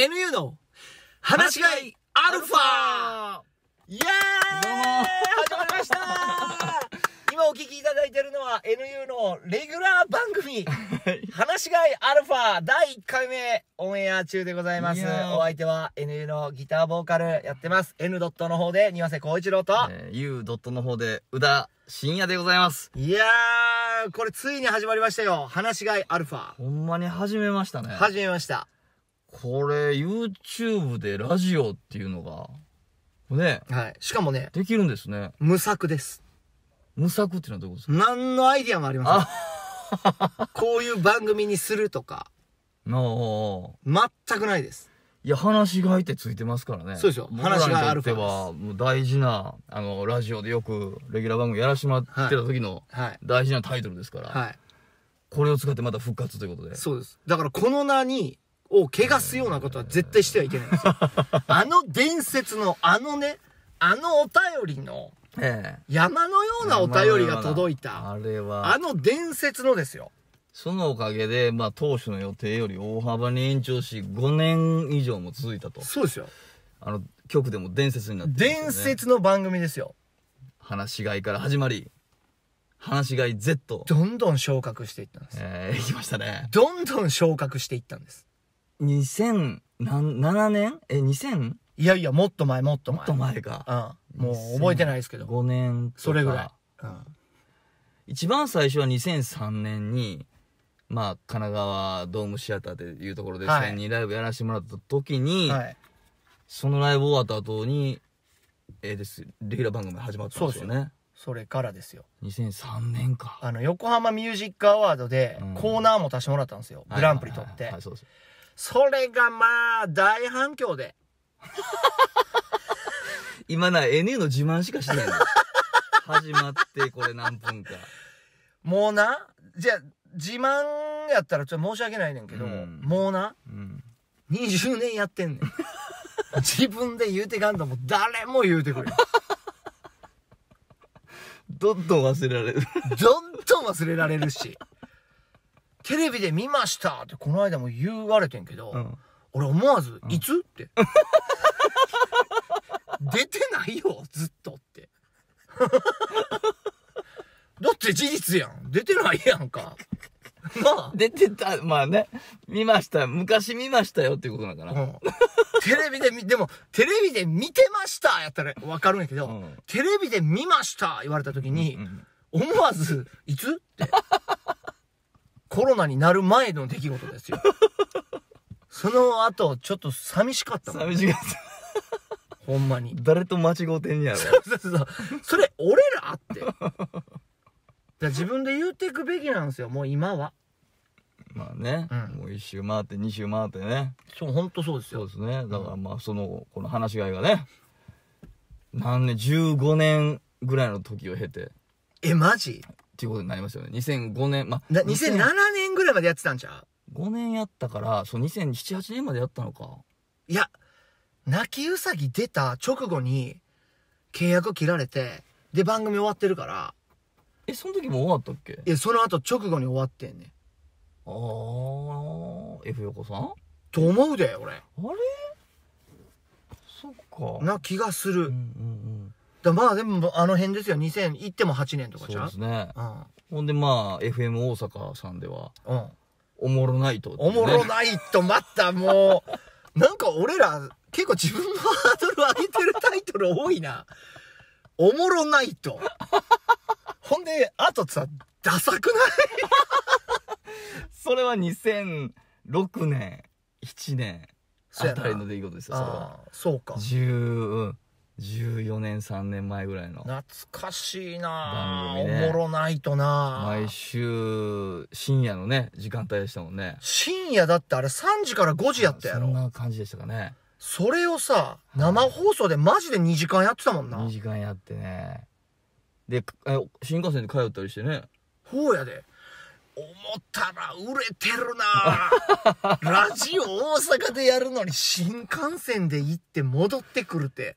NU の話し合いアルファイエーイどうも始まりました今お聞きいただいてるのは NU のレギュラー番組話し合いアルファ第1回目オンエア中でございますいお相手は NU のギターボーカルやってます N ドットの方で庭瀬光一郎と、えー、U ドットの方で宇田深也でございますいやーこれついに始まりましたよ話し合いアルファほんまに始めましたね始めましたこれ、YouTube でラジオっていうのが、ね。はい。しかもね、できるんですね。無作です。無作っていうのはどういうことですか何のアイディアもありません。こういう番組にするとか、なあ。全くないです。いや、話が相手ついてますからね。そうですよ僕ら話があるとっては、もう大事な、あの、ラジオでよく、レギュラー番組やらしてってた時の、大事なタイトルですから、はい。これを使ってまた復活ということで。そうです。だからこの名に、を我すようなことは絶対してはいけないんですよ。あの伝説の、あのね、あのお便りの、山のようなお便りが届いた、あれは、あの伝説のですよ。そのおかげで、まあ当初の予定より大幅に延長し、5年以上も続いたと。そうですよ。あの、局でも伝説になって、ね、伝説の番組ですよ。話し飼いから始まり、話し飼い Z。どんどん昇格していったんです。ええー、いきましたね。どんどん昇格していったんです。2007年え、2000? いやいや、もっと前、もっと前。もっと前か。うん。もう覚えてないですけど。5年それぐらい。うん。一番最初は2003年に、まあ、神奈川ドームシアターっていうところで1 0人ライブやらせてもらった時に、はい、そのライブ終わった後に、えー、ですレギュラー番組始まったんですよねそれからですよ2003年かあの横浜ミュージックアワードでコーナーも出してもらったんですよ、うん、グランプリ取って、はいはいはいはい、そうですそれがまあ、大反響で。今な、NU の自慢しかしないの。始まってこれ何分か。もうな、じゃあ、自慢やったらちょっと申し訳ないねんけど、うんもうな、うん。20年やってんねん。自分で言うてかんともう誰も言うてくれどんどん忘れられる。どんどん忘れられるし。テレビで見ましたってこの間も言われてんけど、うん、俺思わず、いつって。出てないよ、ずっとって。だって事実やん。出てないやんか。まあ。出てた、まあね。見ました。昔見ましたよっていうことだから。うん、テレビで見、でも、テレビで見てましたやったらわかるんやけど、うん、テレビで見ました言われた時に、うんうん、思わず、いつって。コロナになる前の出来事ですよ。その後、ちょっと寂しかったもん、ね。寂しかった。ほんまに。誰と間違うてんやろ。そうそうそう。それ、俺らって。じゃ自分で言うていくべきなんですよ、もう今は。まあね、うん、もう一周回って二周回ってね。そう、ほんとそうですよ。そうですね。だからまあ、その、この話し合いがね、何年、15年ぐらいの時を経て。え、マジっていうことになりますよね。2005年、まあ、2007年ぐらいまでやってたんちゃ5年やったから、そう、2007、8年までやったのか。いや、泣きうさぎ出た直後に契約切られて、で番組終わってるから、え、その時もう終わったっけいや、その後直後に終わってんねん。あー、F 横さんと思うで、俺。あれそっか。な気がする。うんうんうんだまあでもあの辺ですよ2000行っても8年とかじゃそうですね、うん、ほんでまあ FM 大阪さんでは、うん、おもろないと、ね、おもろないとまたもうなんか俺ら結構自分のハードル上げてるタイトル多いなおもろないとほんであとさダサくないそれは2006年7年あたりの出来事ですよそれはそうか10うん14年3年前ぐらいの懐かしいな、ね、おもろないとな毎週深夜のね時間帯でしたもんね深夜だってあれ3時から5時やったやろそんな感じでしたかねそれをさ生放送でマジで2時間やってたもんな、はい、2時間やってねで新幹線で通ったりしてねほうやで思ったら売れてるな ラジオ大阪でやるのに新幹線で行って戻ってくるって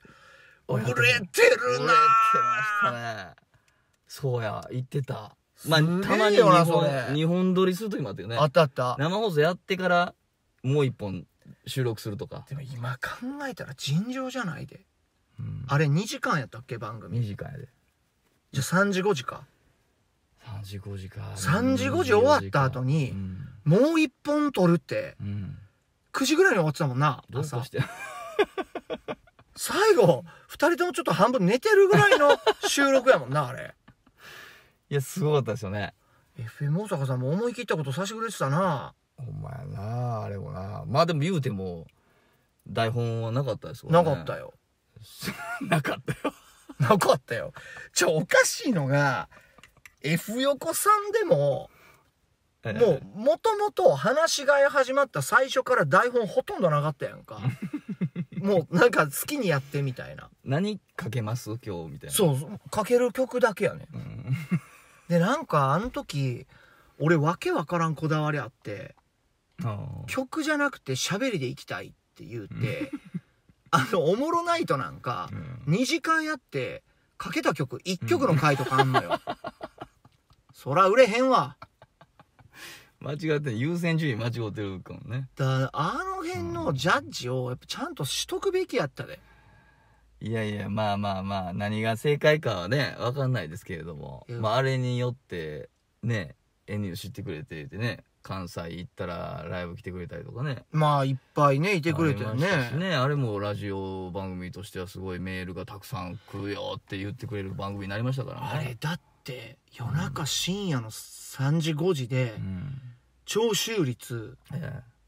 折れてるな折れてましたね。そうや、言ってた。まあ、たまに日本日本撮りする時もあったよね。あったあった。生放送やってから、もう一本収録するとか。でも今考えたら尋常じゃないで。うん、あれ2時間やったっけ番組。2時間やで。じゃあ3時5時か。3時5時か。3時5時終わった後に、うん、もう一本撮るって、うん、9時ぐらいに終わってたもんな。どうして最後、二人ともちょっと半分寝てるぐらいの収録やもんな、あれ。いや、すごかったですよね。FM 大阪さんも思い切ったことさしてくれてたな。ほんまやな、あれもな。まあでも言うても、台本はなかったですもんね。なかったよ。なかったよ。なかったよ。ちょ、おかしいのが、F 横さんでも、もう、もともと話し合い始まった最初から台本ほとんどなかったやんか。もうなんか好きにやってみたいな。何かけます今日みたいな。そう、かける曲だけやね。うん、で、なんかあの時、俺わけわからんこだわりあって、曲じゃなくて喋りで行きたいって言うて、あの、おもろナイトなんか、2時間やって、かけた曲1曲の回とかあんのよ。そら売れへんわ。間違って優先順位間違ってるかもねだからあの辺のジャッジをやっぱちゃんとしとくべきやったで、いやいやまあまあまあ何が正解かはね分かんないですけれども、まあ、あれによってねエニを知ってくれててね関西行ったらライブ来てくれたりとかねまあいっぱいねいてくれてるあししねねあれもラジオ番組としてはすごいメールがたくさん来るよって言ってくれる番組になりましたからあれだって夜中深夜の3時5時で、うん聴衆率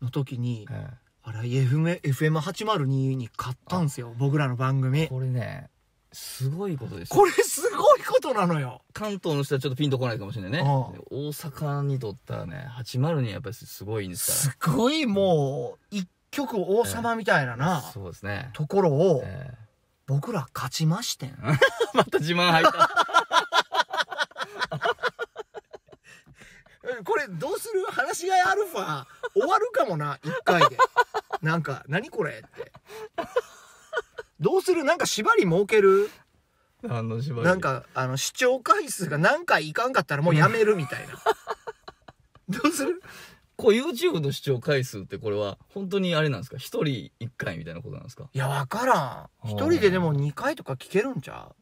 の時に、えええあれ FM、FM802 に買ったんですよ。僕らの番組。これね、すごいことですこれすごいことなのよ。関東の人はちょっとピンとこないかもしれないね。ああ大阪にとったらね、802やっぱりすごいんですからすごいもう、一曲王様みたいなな、そうですね。ところを、え僕ら勝ちましてん。また自慢入った。これどうする話し合いアルファ終わるかもな一回でなんか何これってどうするなんか縛り設ける何の縛りなんかあの視聴回数が何回いかんかったらもうやめるみたいなどうするこう YouTube の視聴回数ってこれは本当にあれなんですか一人一回みたいなことなんですかいや分からん一人ででも2回とか聞けるんちゃう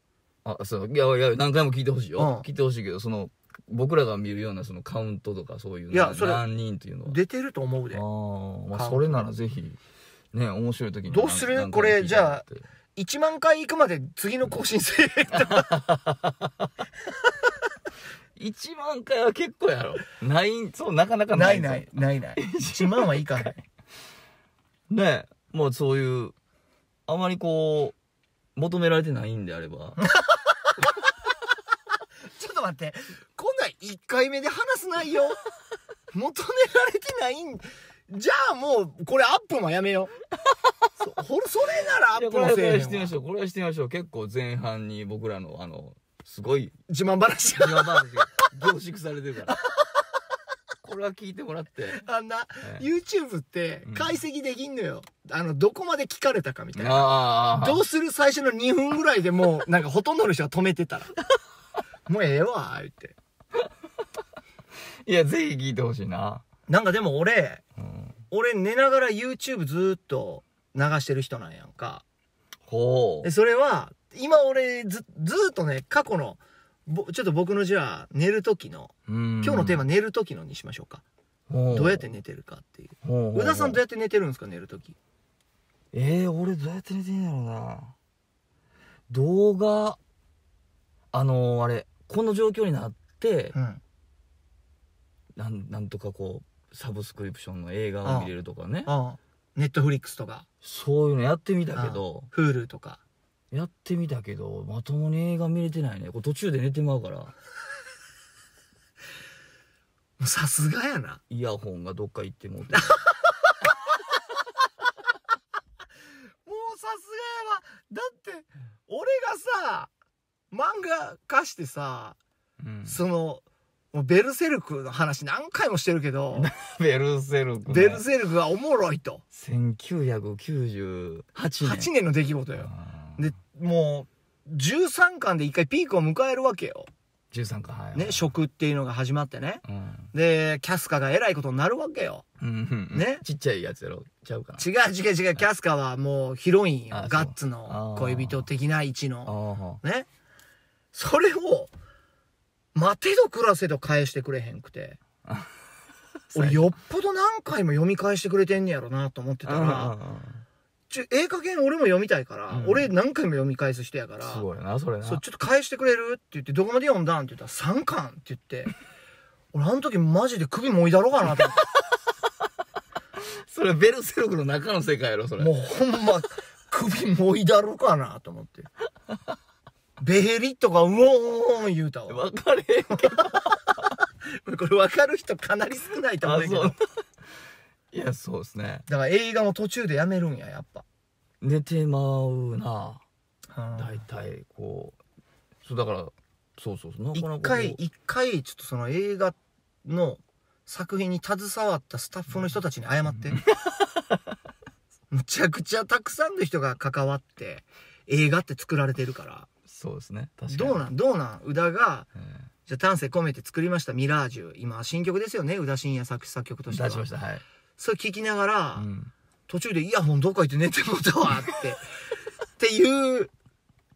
あそういやいや何回も聞いてほしいよ、うん聞いてほしいけどその僕らが見るようなそのカウントとかそういういやそれ何人というのは出てると思うでああ、まあ、それならぜひね面白い時にどうするこれじゃあ1万回行くまで次の更新する1万回は結構やろないそうなかなかなないいないないない1万はいかない ねえもうそういうあまりこう求められてないんであれば ちょっと待ってこんな1回目で話す内容、求められてないん、じゃあもう、これアップもやめよう。そ それならアップもせえへんこれはしてみましょう。これはしてみましょう。結構前半に僕らの、あの、すごい。自慢話。自慢話が凝縮されてるから。これは聞いてもらって。あんな、ええ、YouTube って解析できんのよ、うん。あの、どこまで聞かれたかみたいな。どうする最初の2分ぐらいでもう、なんかほとんどの人は止めてたら。もうええわ、って。いや、ぜひ聞いてほしいな。なんかでも俺、うん、俺寝ながら YouTube ずーっと流してる人なんやんか。ほう。それは、今俺ず、ずーっとね、過去の、ぼちょっと僕のじゃあ寝る時の、今今日のテーマ寝る時のにしましょうか。マどうやって寝てるかっていう。宇田さんどうやって寝てるんですか寝る時。えー、俺どうやって寝てんやろうな動画あのー、あれこの状況になって、うん。なんなんとかこうサブスクリプションの映画を見れるとかねネットフリックスとかそういうのやってみたけど Hulu とかやってみたけどまともに映画見れてないねこ途中で寝てまうから さすがやなイヤホンがどっか行ってもうて もうさすがやわだって俺がさ漫画貸してさ、うん、そのもうベルセルクの話何回もしてるけど、ベルセルク、ね。ベルセルクがおもろいと。1998年。8年の出来事よ。で、もう、13巻で一回ピークを迎えるわけよ。13巻、はい、ね、食っていうのが始まってね。うん、で、キャスカがえらいことになるわけよ。うん、うん、ね。ちっちゃいやつやろちゃうかな。違う違う違う。キャスカはもうヒロインよ。ガッツの恋人的な位置の。ね。それを、待てど暮らせど返してくれへんくて。俺よっぽど何回も読み返してくれてんねやろなと思ってたら、ちょ、ええ加減俺も読みたいから、うん俺何回も読み返す人やから、すごいな、それな。そちょっと返してくれるって言って、どこまで読んだんって言ったら、3巻って言って、俺あの時マジで首もいだろうかなと思って それベルセルクの中の世界やろ、それ。もうほんま、首もいだろうかなと思って。ベヘリとか、うおーん言うたわ。分かれへんけど。これ分かる人かなり少ないと思うけど。いや、そうですね。だから映画も途中でやめるんや、やっぱ。寝てまうな。大体、こう。そう、だから、そうそうそう。う。一回、一回、ちょっとその映画の作品に携わったスタッフの人たちに謝って。むちゃくちゃたくさんの人が関わって、映画って作られてるから、そうですね確かにどうなんどうなん宇田が、えじゃあ丹精込めて作りました「ミラージュ」今新曲ですよね宇田信也作詞作曲としては出しましたはい、それ聞きながら、うん、途中でイヤホンどっか行って寝てもうたって っていう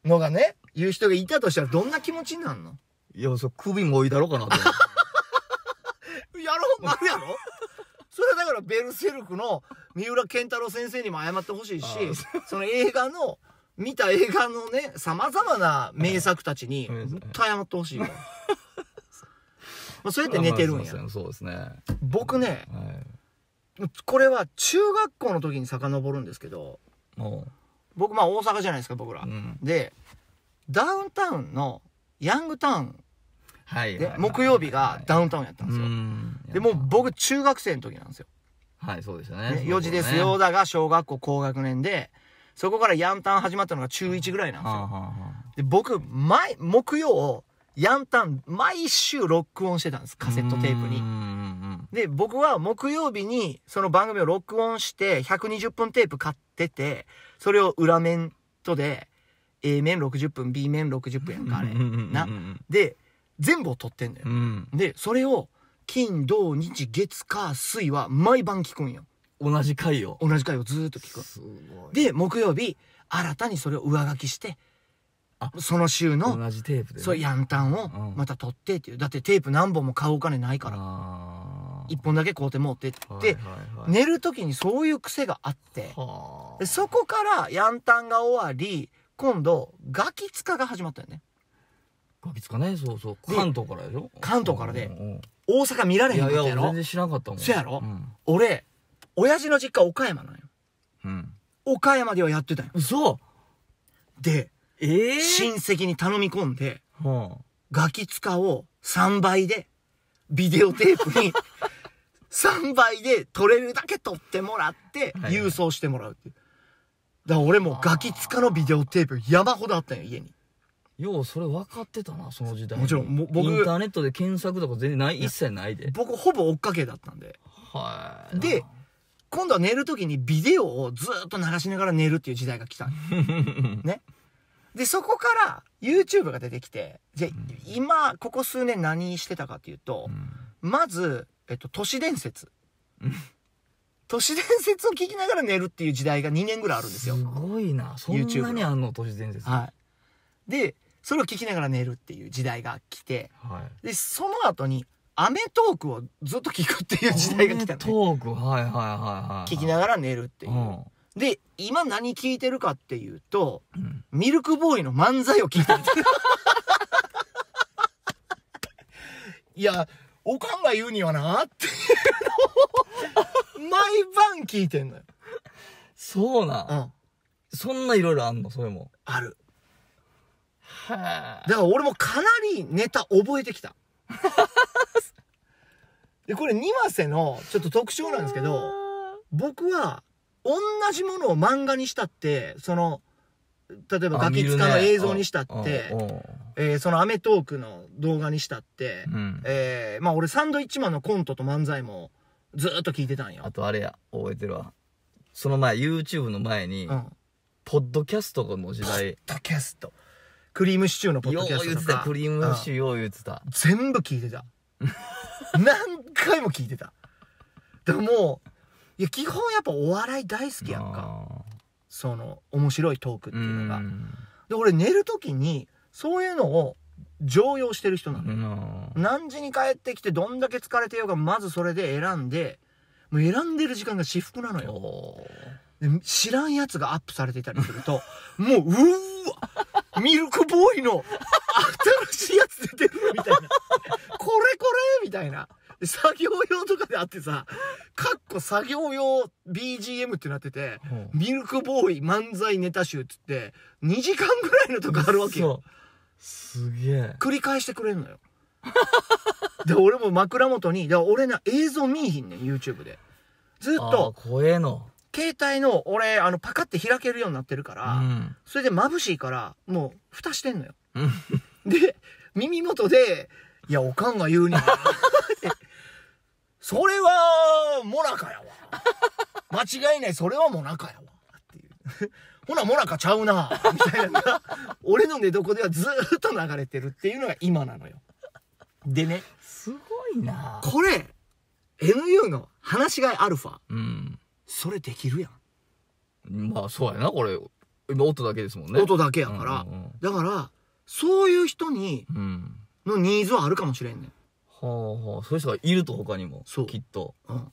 のがね言う人がいたとしたらどんな気持ちになんのいやそう首もいだろうかなと やろうあるやろそれはだからベルセルクの三浦健太郎先生にも謝ってほしいしその映画の見た映画のね、様々な名作たちに、絶対謝ってほしいよ。まあ、そうやって寝てるんや。そうですね。僕ね、これは中学校の時に遡るんですけど、僕まあ大阪じゃないですか、僕ら。うん、で、ダウンタウンのヤングタウンはいで、木曜日がダウンタウンやったんですよ。で、もう僕中学生の時なんですよ。はい、そうですよね。4時ですよ、だが小学校高学年で、そこからヤンタン始まったのが中1ぐらいなんですよ。はあはあ、で僕、毎、木曜、ヤンタン、毎週ロックオンしてたんです、カセットテープに。で、僕は木曜日にその番組をロックオンして、120分テープ買ってて、それを裏面とで、A 面60分、B 面60分やんか、あれ。な。で、全部を撮ってんだよ。うん、で、それを、金、土、日、月、火、水は毎晩聞くんよ。同じ回を同じ回をずーっと聞くすごいで木曜日新たにそれを上書きしてあその週の同じテープで、ね、そうヤンタンをまた取ってっていうだってテープ何本も買うお金ないから1本だけ買うて持ってって、はいはいはい寝る時にそういう癖があってそこからヤンタンが終わり今度ガキツカが始まったよねガキ使ねそうそう関東からでしょ関東からでうんうん大阪見られへんかやっいややろ全然知らなかったもんそやろうん俺親父の実家岡山なのよ。うん。岡山ではやってたんよ。嘘で、えー、親戚に頼み込んで、はあ、ガキ使を3倍で、ビデオテープに3 倍で撮れるだけ撮ってもらって、郵送してもらうっていう。だから俺もガキ使のビデオテープ山ほどあったんよ、家に。ようそれ分かってたなその時代もちろん僕インターネットで検索とか全然ない一切ないで僕ほぼ追っかけだったんではいで今度は寝る時にビデオをずっと流しながら寝るっていう時代が来た ね。で、そこから YouTube が出てきて、じゃ、うん、今、ここ数年何してたかっていうと、うん、まず、えっと、都市伝説。都市伝説を聞きながら寝るっていう時代が2年ぐらいあるんですよ。すごいな。そんなにあんの、都市伝説。はい。で、それを聞きながら寝るっていう時代が来て、はい、で、その後にアメトークをずっと聞くっていう時代が来た、ね、トーク、はい、はいはいはい、はい聞きながら寝るっていう。うん、で、今何聞いてるかっていうと、うん、ミルクボーイの漫才を聞いてる。いや、おかんが言うにはな、っていうのを、毎晩聞いてんのよ。そうなん。うん。そんないろいろあんのそれも。ある。はぁ。だから俺もかなりネタ覚えてきた。で、これ、庭瀬のちょっと特徴なんですけど、僕は、同じものを漫画にしたって、その、例えばガキ使の映像にしたって、ね、えー、そのアメトークの動画にしたって、うん、えー、まあ俺サンドイッチマンのコントと漫才もずっと聞いてたんよ。あとあれや、覚えてるわ。その前、YouTube の前に、うん、ポッドキャストの時代。ポッドキャスト。クリームシチューのポッドキャストとか。言ってた、クリームシチュー言ってた。全部聞いてた。何回も聞いてた。でもう、いや、基本やっぱお笑い大好きやんか。その、面白いトークっていうのが。で、俺寝る時に、そういうのを常用してる人なの。何時に帰ってきて、どんだけ疲れてようが、まずそれで選んで、もう選んでる時間が至福なのよ。知らんやつがアップされてたりすると、もう、うーわミルクボーイの新しいやつ出てるみたいな。これこれみたいな。作業用とかであってさ、かっこ作業用 BGM ってなってて、ミルクボーイ漫才ネタ集っつって、2時間ぐらいのとこあるわけよ。すげえ。繰り返してくれんのよ。で、俺も枕元に、俺な、映像見いひんねん、YouTube で。ずっと。怖えの。携帯の、俺、あの、パカって開けるようになってるから、うん、それで眩しいから、もう、蓋してんのよ。で、耳元で、いや、おかんが言うには、それは、モナカやわ。間違いない、それはモナカやわ。っていう。ほな、モナカちゃうな、みたいなのが、俺の寝床ではずっと流れてるっていうのが今なのよ。でね。すごいなこれ、NU の話し合いアルファ。うんそれできるやんまあそうやなこれ今音だけですもんね音だけやから、うんうんだからそういう人にのニーズはあるかもしれんねん、はあはあそういう人がいると他にもそうきっとうん、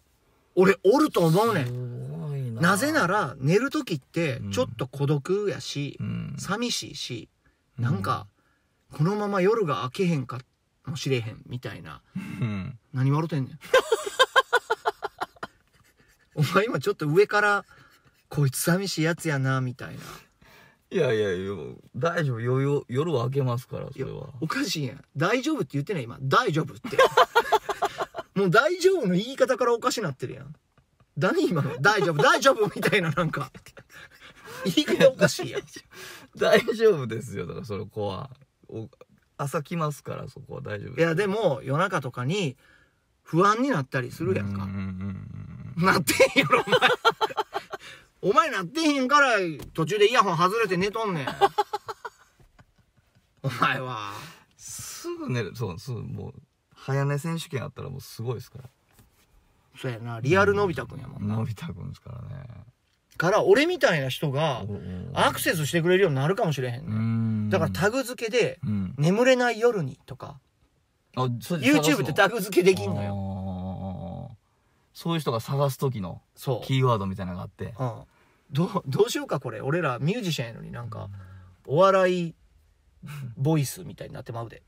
俺おると思うねんななぜなら寝る時ってちょっと孤独やし、うん寂しいしなんか、このまま夜が明けへんかもしれへんみたいなうん何笑ってんねん お前今ちょっと上から、こいつ寂しいやつやな、みたいな。いやいやいや、大丈夫。よ、よ、夜は明けますから、それは。おかしいやん。大丈夫って言ってない今。大丈夫って。もう大丈夫の言い方からおかしなってるやん。何今の大丈夫、大丈夫みたいななんか。言い方おかしいやん。大丈夫ですよ。だからその子は。朝来ますから、そこは大丈夫。いや、でも夜中とかに不安になったりするやんか。うんうんうんなってんやろ、お前。お前なってへんから、途中でイヤホン外れて寝とんねん。お前は。すぐ寝る、そう、すぐ、もう、早寝選手権あったらもうすごいですから。そうやな、リアルのび太くんやもんな。のび太くんですからね。から俺みたいな人がアクセスしてくれるようになるかもしれへんねだからタグ付けで「眠れない夜に」とか、YouTube ってタグ付けできんのよそういう人が探す時のキーワードみたいなのがあってうんどどうしようかこれ俺らミュージシャンやのになんかお笑いボイスみたいになってまうで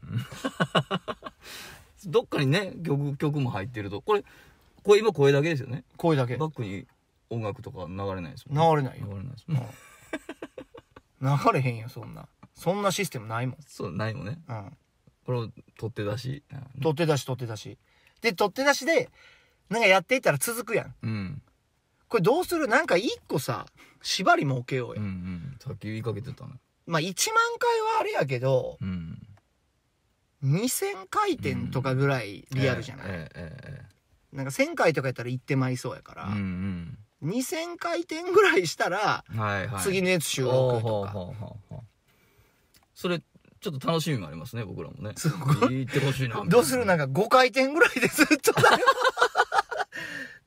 どっかにね曲曲も入ってるとこれこれ今声だけですよね声だけバックに音楽とか流れないですもんね流れないよ流れないですもんね流れへんよそんなそんなシステムないもんそうないもんねうんこれを取って出し取って出し取って出しで取って出しでなんかやっていったら続くやん。うん。これどうするなんか一個さ、縛り設けよううや。んうん。さっき言いかけてたの。まあ1万回はあれやけど、うん。2000回転とかぐらいリアルじゃない、えええええなんか1000回とかやったら行ってまいそうやから、うん2000回転ぐらいしたら、はいはい。次のやつ収録とか。うそれ、ちょっと楽しみもありますね、僕らもね。すごい。行ってほしいな。どうするなんか5回転ぐらいでずっとだよ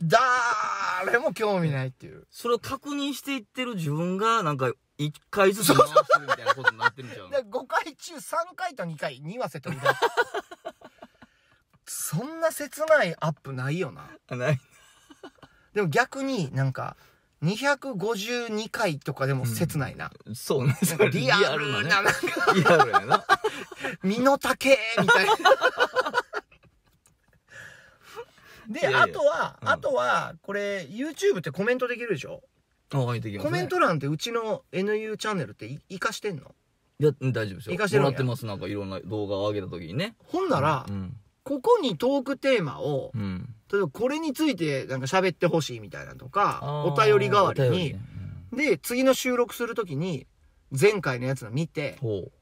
誰も興味ないっていう。それを確認していってる自分が、なんか、1回ずつ回してるみたいなことになってるじゃん。で、5回中3回と2回、にわせてみた。そんな切ないアップないよな。ない。でも逆になんか、252回とかでも切ないな。うん、そうね。リアルな、ね、リアルやな。身の丈みたいな。であとは、あとはこれ YouTube ってコメントできるでしょ、あできコメント欄ってうちの NU チャンネルってい生かしてんのいや大丈夫ですよ生かしてるもらってますなんかいろんな動画を上げた時にねほんなら、ここにトークテーマを、例えばこれについてなんか喋ってほしいみたいなとかお便り代わりにで次の収録するときに前回のやつの見て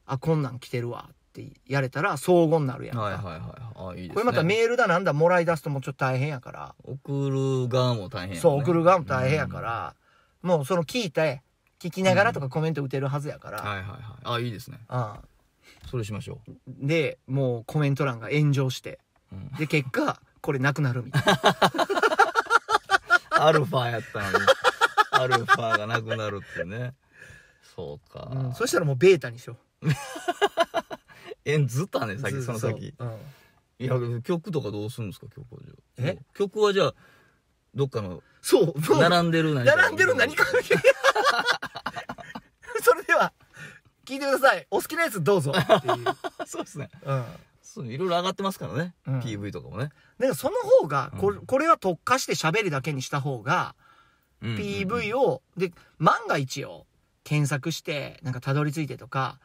あこんなん来てるわってやれたら相互になるやんか。はいはいはい。あ、いいですね。これまたメールだなんだもらい出すともうちょっと大変やから。送る側も大変ね、そう、送る側も大変やから、うん、もうその聞いて、聞きながらとかコメント打てるはずやから。うん、はいはいはい。あ、いいですね。あそれしましょう。で、もうコメント欄が炎上して。うん、で、結果、これなくなるみたいな。アルファやったのに。アルファがなくなるってね。そうか、うん、そしたらもうベータにしよう。縁ずっとあんねん、先、その先。いや、曲とかどうするんですか、曲はじゃあ。え曲はじゃあ、どっかの。そう、並んでる何か。並んでる何か。それでは、聞いてください。お好きなやつどうぞ。う。そうですね。うん。そう、いろいろ上がってますからね。うん、PV とかもね。でその方が、これ、これは特化して喋りだけにした方が、PV を、で、万が一を検索して、なんかたどり着いてとか、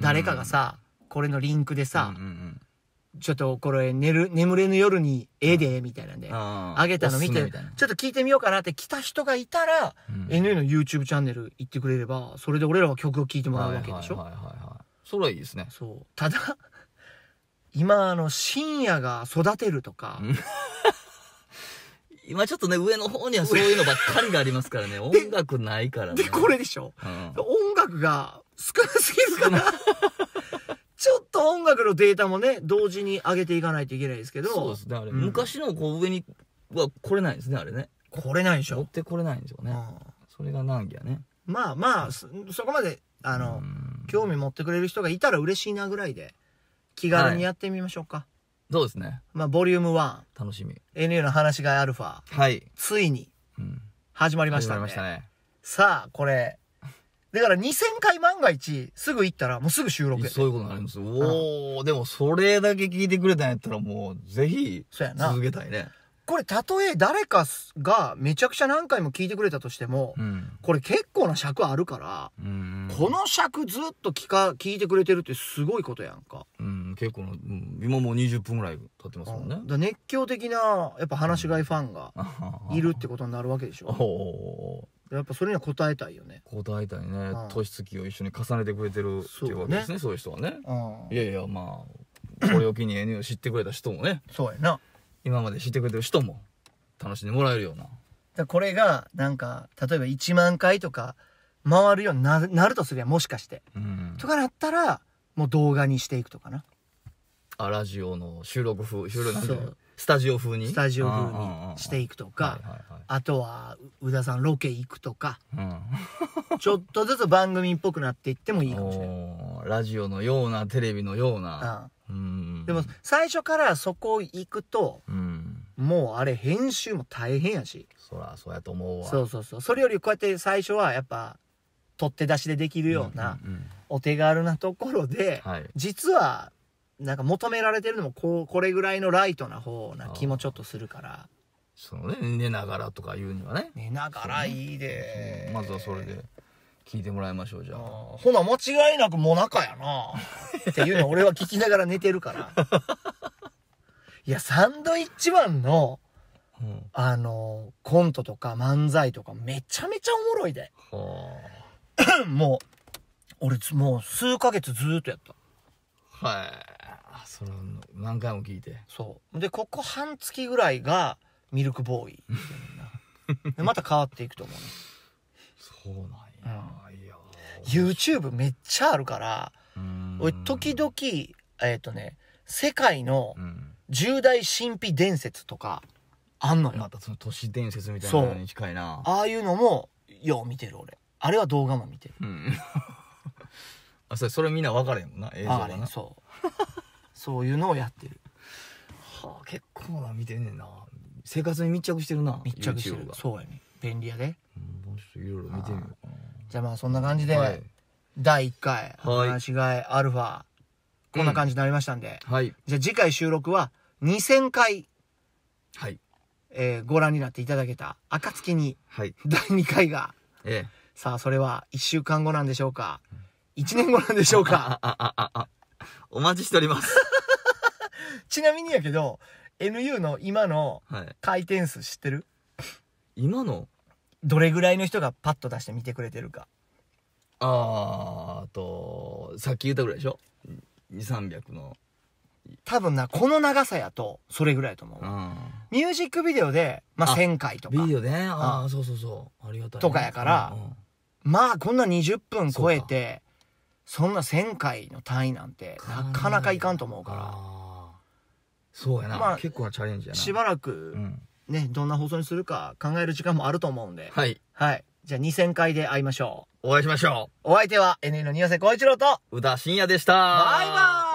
誰かがさ、これのリンクでさ、うんうんうんちょっとこれ寝る、眠れぬ夜にええで、みたいなんで、あげたの見て、ちょっと聞いてみようかなって来た人がいたら、NA の YouTube チャンネル行ってくれれば、それで俺らは曲を聴いてもらうわけでしょはいはいはい。それはいいですね。そう。ただ、今あの、深夜が育てるとか、今ちょっとね、上の方にはそういうのばっかりがありますからね。音楽ないからね。で、これでしょ、うん、音楽が少なすぎるかな。ちょっと音楽のデータもね、同時に上げていかないといけないですけど。そうですね、あれ。うん昔のこう上には来れないですね、あれね。これないでしょ持ってこれないんでしょうね。それが難儀やね。まあまあ、そそこまで、あの、興味持ってくれる人がいたら嬉しいなぐらいで、気軽にやってみましょうか。そうですね。まあ、ボリューム1、楽しみ。NU の話し飼いアルファ、はい。ついに始まりましたね。さあ、これ、だから2000回万が一、すぐ行ったら、もうすぐ収録そういうことになります。おお、でもそれだけ聞いてくれたんやったらもう、ぜひ、続けたいね。これ、たとえ誰かがめちゃくちゃ何回も聞いてくれたとしても、うん。これ結構な尺あるから、うん。この尺ずっと聞か、聞いてくれてるってすごいことやんか。うん、結構な、うん今もう20分ぐらい経ってますもんねだ熱狂的な、やっぱ話し飼いファンがいるってことになるわけでしょ。うおょ。おやっぱそれには答えたいよね答えたいね年月を一緒に重ねてくれてるっていうわけですねそういう人はねいやいやまあこれを機に NU を 知ってくれた人もねそうやな今まで知ってくれてる人も楽しんでもらえるようなこれがなんか例えば1万回とか回るようになるなるとすればもしかしてうんとかなったらもう動画にしていくとかなあラジオの収録風収録なんスタジオ風にスタジオ風にしていくとか、あとは、宇田さんロケ行くとか、うん、ちょっとずつ番組っぽくなっていってもいいかもしれない。ラジオのような、テレビのような。うん、でも、最初からそこ行くと、うん、もうあれ編集も大変やし。そら、そうやと思うわ。そうそうそう。それよりこうやって最初はやっぱ、取っ手出しでできるような、お手軽なところで、実はなんか求められてるのもこうこれぐらいのライトな方な気もちょっとするからそのね寝ながらとか言うにはね寝ながらいいで、まずはそれで聞いてもらいましょうじゃあほな間違いなくもなかやなっていうの俺は聞きながら寝てるから いやサンドイッチマンの、うん、あのコントとか漫才とかめちゃめちゃおもろいで もう俺もう数ヶ月ずっとやったはいその何回も聞いてそうでここ半月ぐらいがミルクボーイ また変わっていくと思う、ね、そうなんや、うん、いや YouTube めっちゃあるから俺時々えっ、ー、とね世界の重大神秘伝説とかあんのよまたその都市伝説みたいなのに近いなああいうのもよう見てる俺あれは動画も見てる、うん あそれそれみんな分かれへんもんな映像がなそうそういうのをやってるはあ結構な見てんねんな生活に密着してるな密着してるがそうやね便利やでうんもうちょっといろいろ見てみようかなじゃあまあそんな感じで、はい第1回「はい話し替えアルファ」こんな感じになりましたんで、はいじゃあ次回収録は2000回、はいえーご覧になっていただけた暁にはい第2回がええさあそれは1週間後なんでしょうか1年後なんでしょうかあああああお待ちしておりますちなみにやけど、NU の今の回転数知ってる今の、どれぐらいの人がパッと出して見てくれてるか。あーと、さっき言ったぐらいでしょ ?2、300の。多分な、この長さやと、それぐらいやと思う。ミュージックビデオで、まあ、1000回とかビ。デオね。ああ、そうそうそう。ありがたいね。とかやからうんうんまあ、こんな20分超えて、そんな1000回の単位なんて、なかなかいかんと思うから。あそうやな、まあ、結構なチャレンジやなしばらく、ねどんな放送にするか考える時間もあると思うんではい、はい、じゃあ2000回で会いましょうお会いしましょうお相手は NN の庭瀬光一郎と宇田信也でしたバイバイ